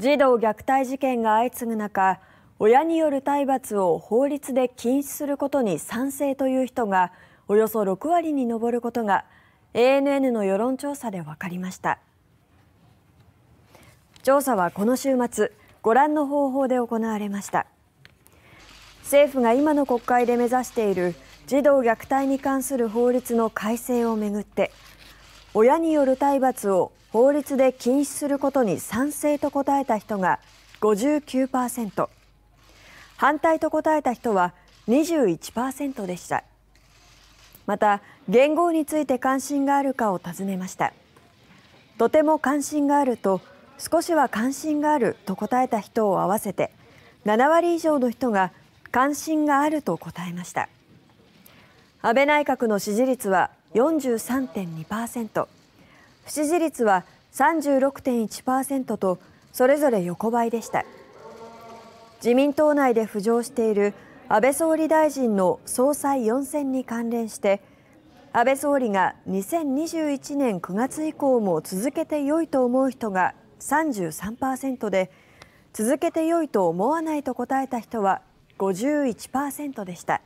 児童虐待事件が相次ぐ中親による体罰を法律で禁止することに賛成という人がおよそ6割に上ることが ANN の世論調査で分かりました調査はこの週末ご覧の方法で行われました政府が今の国会で目指している児童虐待に関する法律の改正をめぐって親による体罰を法律で禁止することに賛成と答えた人が59％反対と答えた人は21％でしたまた元号について関心があるかを尋ねましたとても関心があると少しは関心があると答えた人を合わせて7割以上の人が関心があると答えました安倍内閣の支持率は43.2%不支持率は36.1％とそれぞれ横ばいでした自民党内で浮上している安倍総理大臣の総裁4選に関連して安倍総理が2021年9月以降も続けて良いと思う人が33％で続けて良いと思わないと答えた人は51％でした。